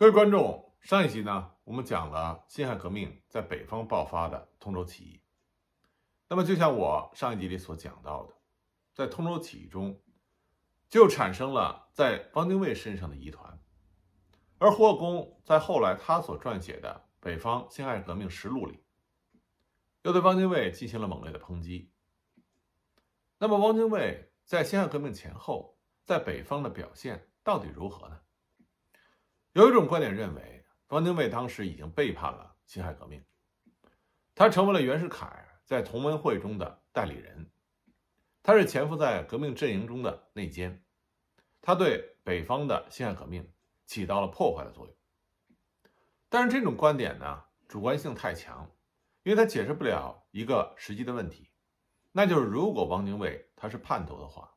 各位观众，上一集呢，我们讲了辛亥革命在北方爆发的通州起义。那么，就像我上一集里所讲到的，在通州起义中，就产生了在汪精卫身上的疑团。而霍公在后来他所撰写的《北方辛亥革命实录》里，又对汪精卫进行了猛烈的抨击。那么，汪精卫在辛亥革命前后在北方的表现到底如何呢？有一种观点认为，汪精卫当时已经背叛了辛亥革命，他成为了袁世凯在同盟会中的代理人，他是潜伏在革命阵营中的内奸，他对北方的辛亥革命起到了破坏的作用。但是这种观点呢，主观性太强，因为他解释不了一个实际的问题，那就是如果汪精卫他是叛徒的话，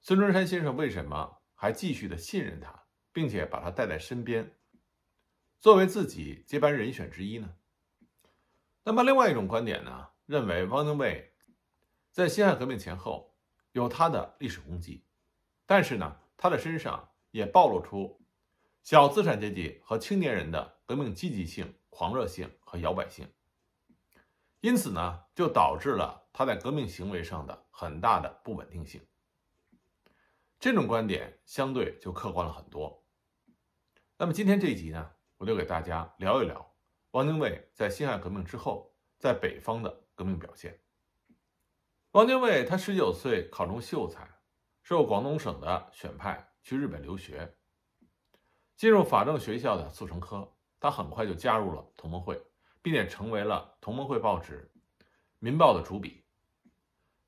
孙中山先生为什么还继续的信任他？并且把他带在身边，作为自己接班人选之一呢。那么，另外一种观点呢，认为汪精卫在辛亥革命前后有他的历史功绩，但是呢，他的身上也暴露出小资产阶级和青年人的革命积极性、狂热性和摇摆性，因此呢，就导致了他在革命行为上的很大的不稳定性。这种观点相对就客观了很多。那么今天这一集呢，我就给大家聊一聊汪精卫在辛亥革命之后在北方的革命表现。汪精卫他十九岁考中秀才，受广东省的选派去日本留学，进入法政学校的速成科。他很快就加入了同盟会，并且成为了同盟会报纸《民报》的主笔。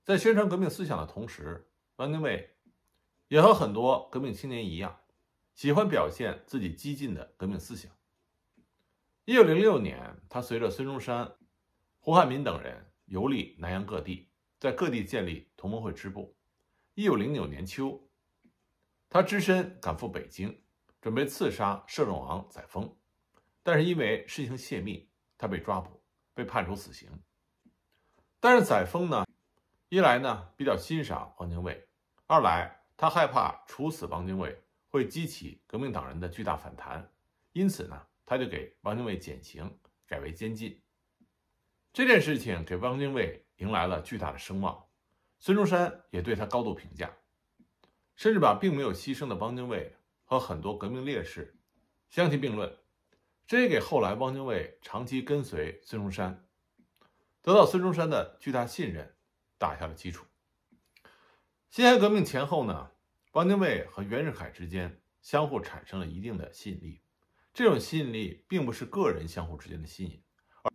在宣传革命思想的同时，汪精卫也和很多革命青年一样。喜欢表现自己激进的革命思想。一九零六年，他随着孙中山、胡汉民等人游历南洋各地，在各地建立同盟会支部。一九零九年秋，他只身赶赴北京，准备刺杀摄政王载沣，但是因为事情泄密，他被抓捕，被判处死刑。但是载沣呢，一来呢比较欣赏汪精卫，二来他害怕处死汪精卫。会激起革命党人的巨大反弹，因此呢，他就给汪精卫减刑，改为监禁。这件事情给汪精卫迎来了巨大的声望，孙中山也对他高度评价，甚至把并没有牺牲的汪精卫和很多革命烈士相提并论，这也给后来汪精卫长期跟随孙中山，得到孙中山的巨大信任打下了基础。辛亥革命前后呢？汪精卫和袁世凯之间相互产生了一定的吸引力，这种吸引力并不是个人相互之间的吸引，而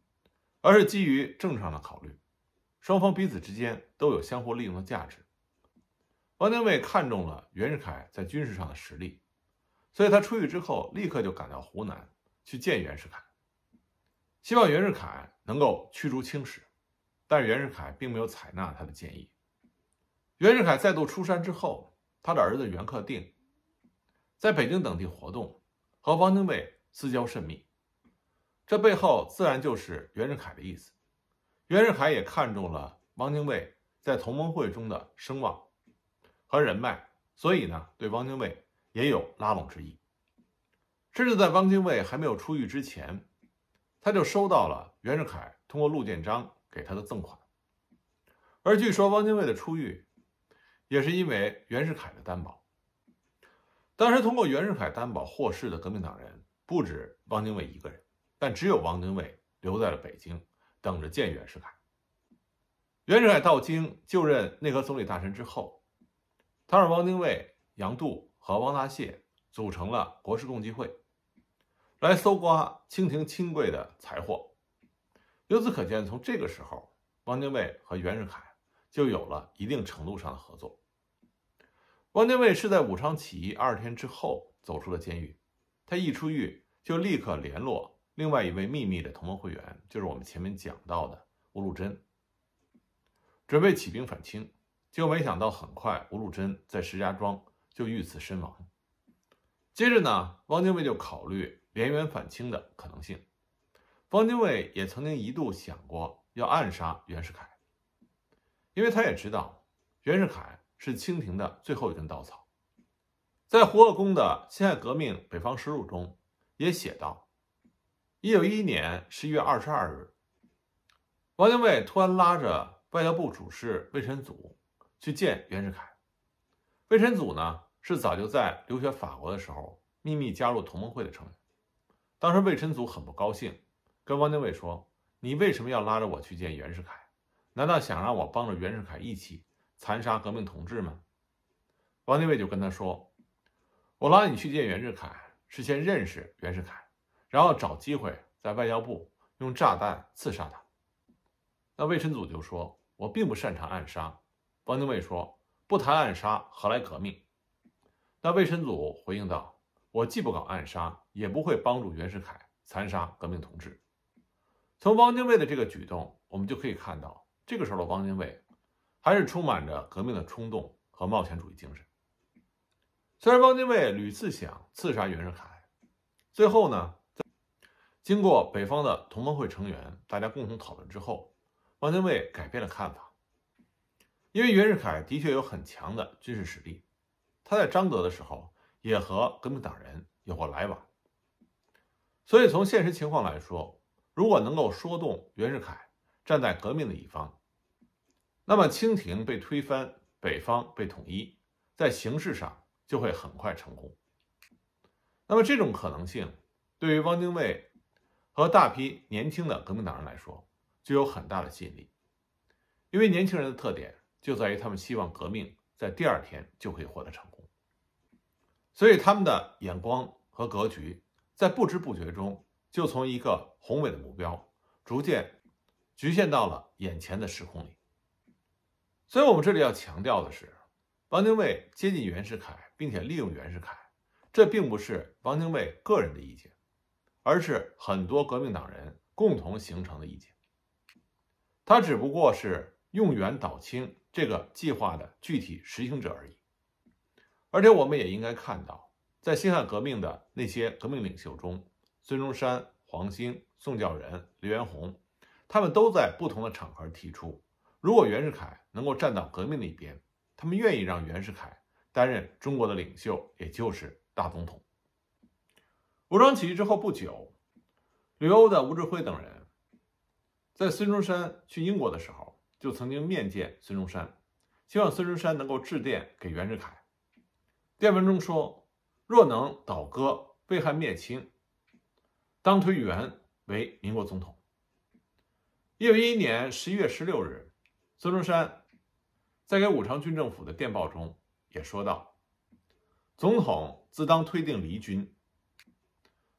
而是基于政治上的考虑，双方彼此之间都有相互利用的价值。汪精卫看中了袁世凯在军事上的实力，所以他出狱之后立刻就赶到湖南去见袁世凯，希望袁世凯能够驱逐清史。但袁世凯并没有采纳他的建议。袁世凯再度出山之后。他的儿子袁克定在北京等地活动，和汪精卫私交甚密。这背后自然就是袁世凯的意思。袁世凯也看中了汪精卫在同盟会中的声望和人脉，所以呢，对汪精卫也有拉拢之意。甚至在汪精卫还没有出狱之前，他就收到了袁世凯通过陆建章给他的赠款。而据说汪精卫的出狱。也是因为袁世凯的担保，当时通过袁世凯担保获释的革命党人不止汪精卫一个人，但只有汪精卫留在了北京，等着见袁世凯。袁世凯到京就任内阁总理大臣之后，他让汪精卫、杨度和汪大燮组成了国事共济会，来搜刮清廷亲贵的财货。由此可见，从这个时候，汪精卫和袁世凯。就有了一定程度上的合作。汪精卫是在武昌起义二十天之后走出了监狱，他一出狱就立刻联络另外一位秘密的同盟会员，就是我们前面讲到的吴禄贞，准备起兵反清。结果没想到，很快吴禄贞在石家庄就遇刺身亡。接着呢，汪精卫就考虑联元反清的可能性。汪精卫也曾经一度想过要暗杀袁世凯。因为他也知道，袁世凯是清廷的最后一根稻草。在胡鄂公的《辛亥革命北方实录》中也写道：，一九一一年十一月二十二日，汪精卫突然拉着外交部主事魏晨祖去见袁世凯。魏晨祖呢，是早就在留学法国的时候秘密加入同盟会的成员。当时魏晨祖很不高兴，跟汪精卫说：“你为什么要拉着我去见袁世凯？”难道想让我帮着袁世凯一起残杀革命同志吗？汪精卫就跟他说：“我拉你去见袁世凯，是先认识袁世凯，然后找机会在外交部用炸弹刺杀他。”那魏岑祖就说：“我并不擅长暗杀。”汪精卫说：“不谈暗杀，何来革命？”那魏岑祖回应道：“我既不搞暗杀，也不会帮助袁世凯残杀革命同志。”从汪精卫的这个举动，我们就可以看到。这个时候的汪精卫，还是充满着革命的冲动和冒险主义精神。虽然汪精卫屡次想刺杀袁世凯，最后呢，经过北方的同盟会成员大家共同讨论之后，汪精卫改变了看法，因为袁世凯的确有很强的军事实力，他在张德的时候也和革命党人有过来往，所以从现实情况来说，如果能够说动袁世凯站在革命的一方。那么，清廷被推翻，北方被统一，在形式上就会很快成功。那么，这种可能性对于汪精卫和大批年轻的革命党人来说，具有很大的吸引力。因为年轻人的特点就在于他们希望革命在第二天就可以获得成功，所以他们的眼光和格局在不知不觉中就从一个宏伟的目标，逐渐局限到了眼前的时空里。所以我们这里要强调的是，汪精卫接近袁世凯，并且利用袁世凯，这并不是汪精卫个人的意见，而是很多革命党人共同形成的意见。他只不过是用袁导清这个计划的具体实行者而已。而且我们也应该看到，在辛亥革命的那些革命领袖中，孙中山、黄兴、宋教仁、刘元洪，他们都在不同的场合提出，如果袁世凯。能够站到革命的一边，他们愿意让袁世凯担任中国的领袖，也就是大总统。武装起义之后不久，留欧的吴志辉等人，在孙中山去英国的时候，就曾经面见孙中山，希望孙中山能够致电给袁世凯，电文中说：“若能倒戈，被汉灭清，当推袁为民国总统。”一九一一年十一月十六日，孙中山。在给五常军政府的电报中也说到：“总统自当推定离军，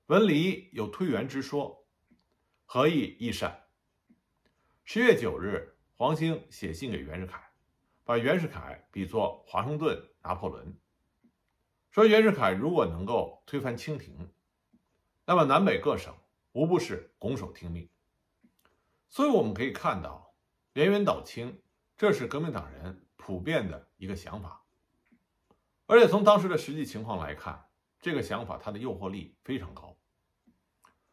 文离有推袁之说，何意亦善。”十月九日，黄兴写信给袁世凯，把袁世凯比作华盛顿、拿破仑，说袁世凯如果能够推翻清廷，那么南北各省无不是拱手听命。所以我们可以看到，连元岛清。这是革命党人普遍的一个想法，而且从当时的实际情况来看，这个想法它的诱惑力非常高。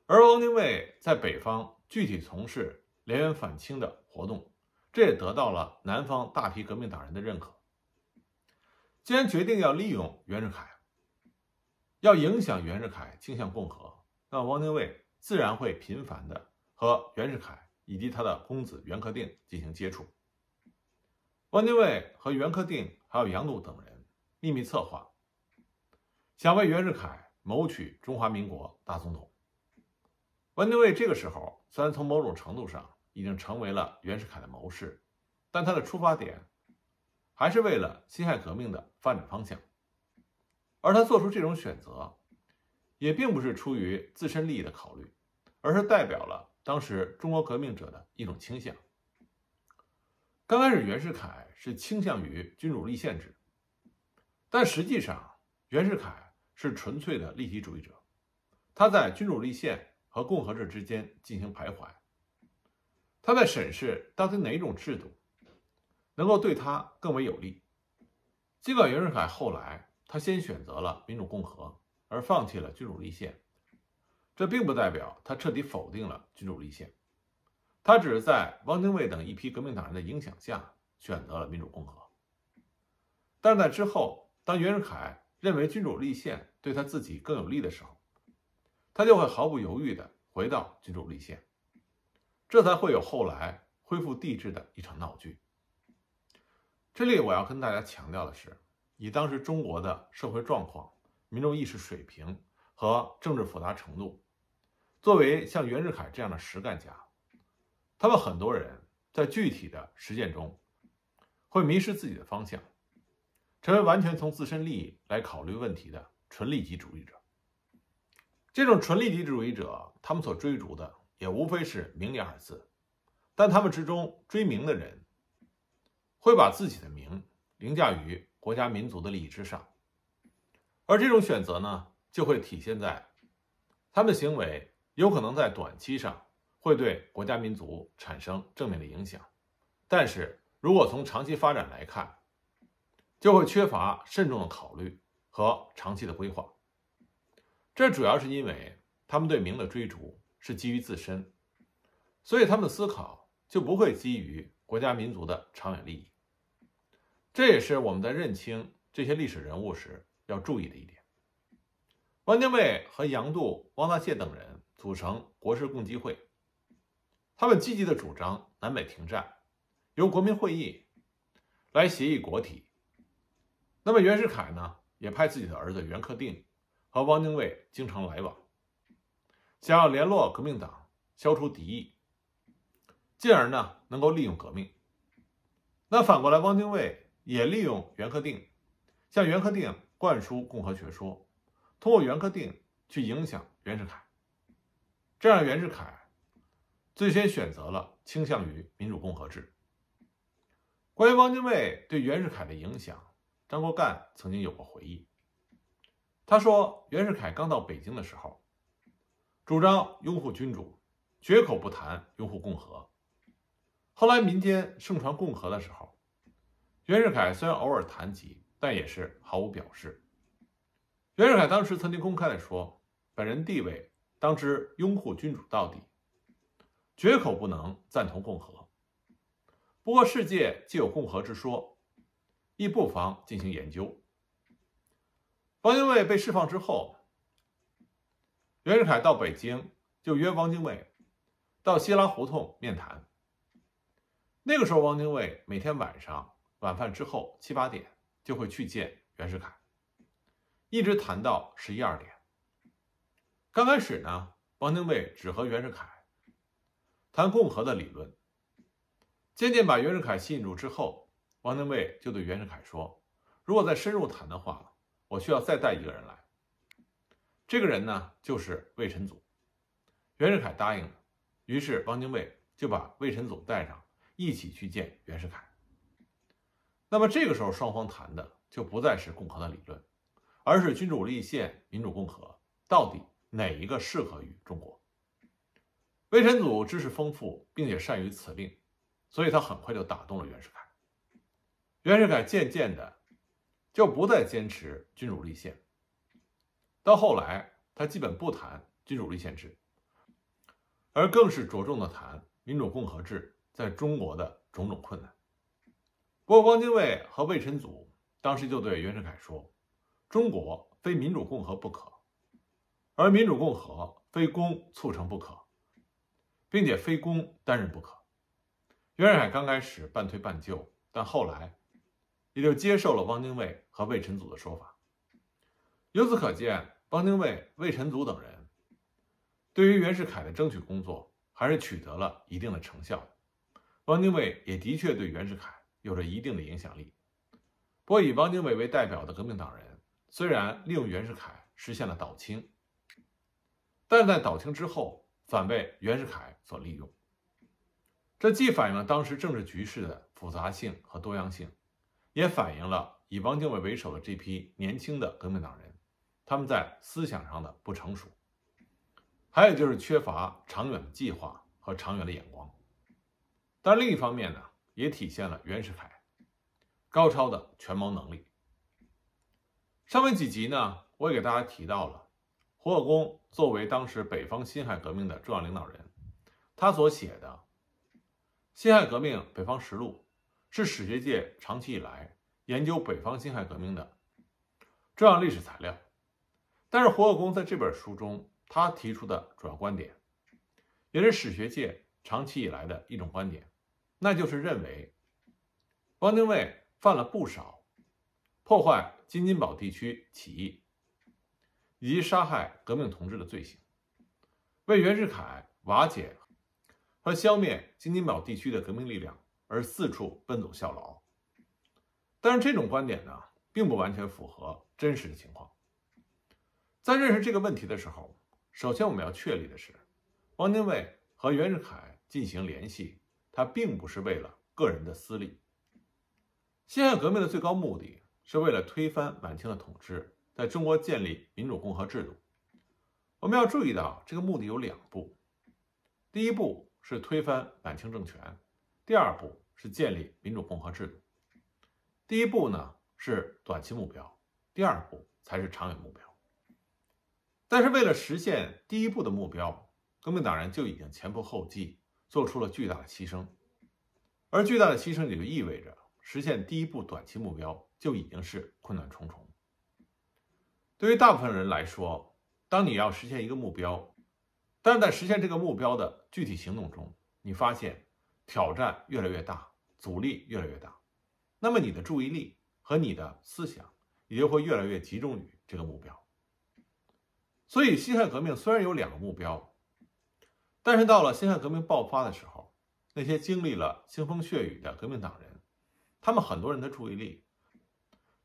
而汪精卫在北方具体从事联袁反清的活动，这也得到了南方大批革命党人的认可。既然决定要利用袁世凯，要影响袁世凯倾向共和，那汪精卫自然会频繁的和袁世凯以及他的公子袁克定进行接触。汪精卫和袁克定还有杨度等人秘密策划，想为袁世凯谋取中华民国大总统。汪精卫这个时候虽然从某种程度上已经成为了袁世凯的谋士，但他的出发点还是为了辛亥革命的发展方向。而他做出这种选择，也并不是出于自身利益的考虑，而是代表了当时中国革命者的一种倾向。刚开始，袁世凯是倾向于君主立宪制，但实际上，袁世凯是纯粹的利己主义者。他在君主立宪和共和制之间进行徘徊，他在审视到底哪一种制度能够对他更为有利。尽管袁世凯后来他先选择了民主共和，而放弃了君主立宪，这并不代表他彻底否定了君主立宪。他只是在汪精卫等一批革命党人的影响下选择了民主共和，但是在之后，当袁世凯认为君主立宪对他自己更有利的时候，他就会毫不犹豫地回到君主立宪，这才会有后来恢复帝制的一场闹剧。这里我要跟大家强调的是，以当时中国的社会状况、民众意识水平和政治复杂程度，作为像袁世凯这样的实干家。他们很多人在具体的实践中，会迷失自己的方向，成为完全从自身利益来考虑问题的纯利己主义者。这种纯利己主义者，他们所追逐的也无非是名利二字。但他们之中追名的人，会把自己的名凌驾于国家民族的利益之上，而这种选择呢，就会体现在他们行为有可能在短期上。会对国家民族产生正面的影响，但是如果从长期发展来看，就会缺乏慎重的考虑和长期的规划。这主要是因为他们对名的追逐是基于自身，所以他们的思考就不会基于国家民族的长远利益。这也是我们在认清这些历史人物时要注意的一点。汪精卫和杨度、汪大燮等人组成国事共济会。他们积极的主张南北停战，由国民会议来协议国体。那么袁世凯呢，也派自己的儿子袁克定和汪精卫经常来往，想要联络革命党，消除敌意，进而呢能够利用革命。那反过来，汪精卫也利用袁克定，向袁克定灌输共和学说，通过袁克定去影响袁世凯，这让袁世凯。最先选择了倾向于民主共和制。关于汪精卫对袁世凯的影响，张国干曾经有过回忆。他说，袁世凯刚到北京的时候，主张拥护君主，绝口不谈拥护共和。后来民间盛传共和的时候，袁世凯虽然偶尔谈及，但也是毫无表示。袁世凯当时曾经公开的说，本人地位当知拥护君主到底。绝口不能赞同共和。不过，世界既有共和之说，亦不妨进行研究。汪精卫被释放之后，袁世凯到北京就约汪精卫到西拉胡同面谈。那个时候，汪精卫每天晚上晚饭之后七八点就会去见袁世凯，一直谈到十一二点。刚开始呢，汪精卫只和袁世凯。谈共和的理论，渐渐把袁世凯吸引住之后，汪精卫就对袁世凯说：“如果再深入谈的话，我需要再带一个人来。这个人呢，就是魏晨祖。”袁世凯答应了，于是汪精卫就把魏晨祖带上，一起去见袁世凯。那么这个时候，双方谈的就不再是共和的理论，而是君主立宪、民主共和到底哪一个适合于中国。魏陈祖知识丰富，并且善于辞令，所以他很快就打动了袁世凯。袁世凯渐渐的就不再坚持君主立宪，到后来他基本不谈君主立宪制，而更是着重的谈民主共和制在中国的种种困难。不过，汪精卫和魏陈祖当时就对袁世凯说：“中国非民主共和不可，而民主共和非公促成不可。”并且非公担任不可。袁世凯刚开始半推半就，但后来也就接受了汪精卫和魏晨组的说法。由此可见，汪精卫、魏晨组等人对于袁世凯的争取工作还是取得了一定的成效。汪精卫也的确对袁世凯有着一定的影响力。不过，以汪精卫为代表的革命党人虽然利用袁世凯实现了倒清，但在倒清之后。反被袁世凯所利用，这既反映了当时政治局势的复杂性和多样性，也反映了以汪精卫为首的这批年轻的革命党人他们在思想上的不成熟，还有就是缺乏长远的计划和长远的眼光。但另一方面呢，也体现了袁世凯高超的权谋能力。上面几集呢，我也给大家提到了火药工。作为当时北方辛亥革命的重要领导人，他所写的《辛亥革命北方实录》是史学界长期以来研究北方辛亥革命的重要历史材料。但是，胡有功在这本书中，他提出的主要观点，也是史学界长期以来的一种观点，那就是认为汪精卫犯了不少破坏金金宝地区起义。以及杀害革命同志的罪行，为袁世凯瓦解和消灭金金保地区的革命力量而四处奔走效劳。但是，这种观点呢，并不完全符合真实的情况。在认识这个问题的时候，首先我们要确立的是，汪精卫和袁世凯进行联系，他并不是为了个人的私利。辛亥革命的最高目的是为了推翻满清的统治。在中国建立民主共和制度，我们要注意到这个目的有两步：第一步是推翻满清政权，第二步是建立民主共和制度。第一步呢是短期目标，第二步才是长远目标。但是，为了实现第一步的目标，革命党人就已经前仆后继，做出了巨大的牺牲。而巨大的牺牲也就意味着实现第一步短期目标就已经是困难重重。对于大部分人来说，当你要实现一个目标，但在实现这个目标的具体行动中，你发现挑战越来越大，阻力越来越大，那么你的注意力和你的思想也就会越来越集中于这个目标。所以，辛亥革命虽然有两个目标，但是到了辛亥革命爆发的时候，那些经历了腥风血雨的革命党人，他们很多人的注意力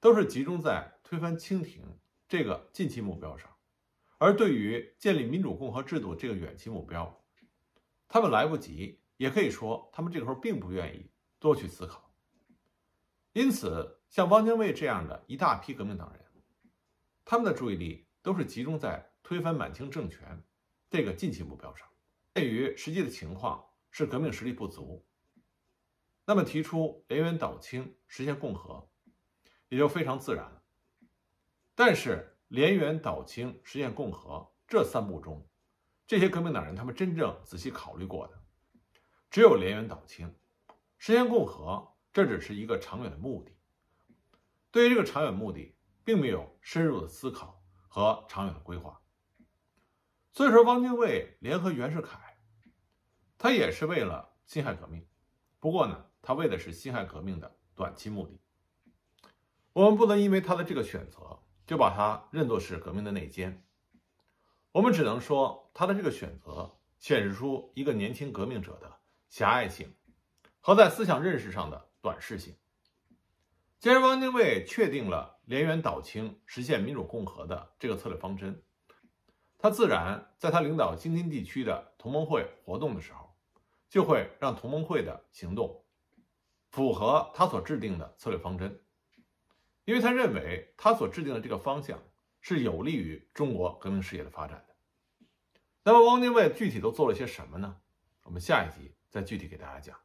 都是集中在推翻清廷。这个近期目标上，而对于建立民主共和制度这个远期目标，他们来不及，也可以说他们这个时候并不愿意多去思考。因此，像汪精卫这样的一大批革命党人，他们的注意力都是集中在推翻满清政权这个近期目标上。鉴于实际的情况是革命实力不足，那么提出“联元倒清，实现共和”也就非常自然了。但是，连元、岛清实现共和这三部中，这些革命党人他们真正仔细考虑过的，只有连元、岛清实现共和，这只是一个长远的目的。对于这个长远目的，并没有深入的思考和长远的规划。所以说，汪精卫联合袁世凯，他也是为了辛亥革命，不过呢，他为的是辛亥革命的短期目的。我们不能因为他的这个选择。就把他认作是革命的内奸。我们只能说，他的这个选择显示出一个年轻革命者的狭隘性和在思想认识上的短视性。既然汪精卫确定了连元倒清、实现民主共和的这个策略方针，他自然在他领导京津地区的同盟会活动的时候，就会让同盟会的行动符合他所制定的策略方针。因为他认为他所制定的这个方向是有利于中国革命事业的发展的。那么，汪精卫具体都做了些什么呢？我们下一集再具体给大家讲。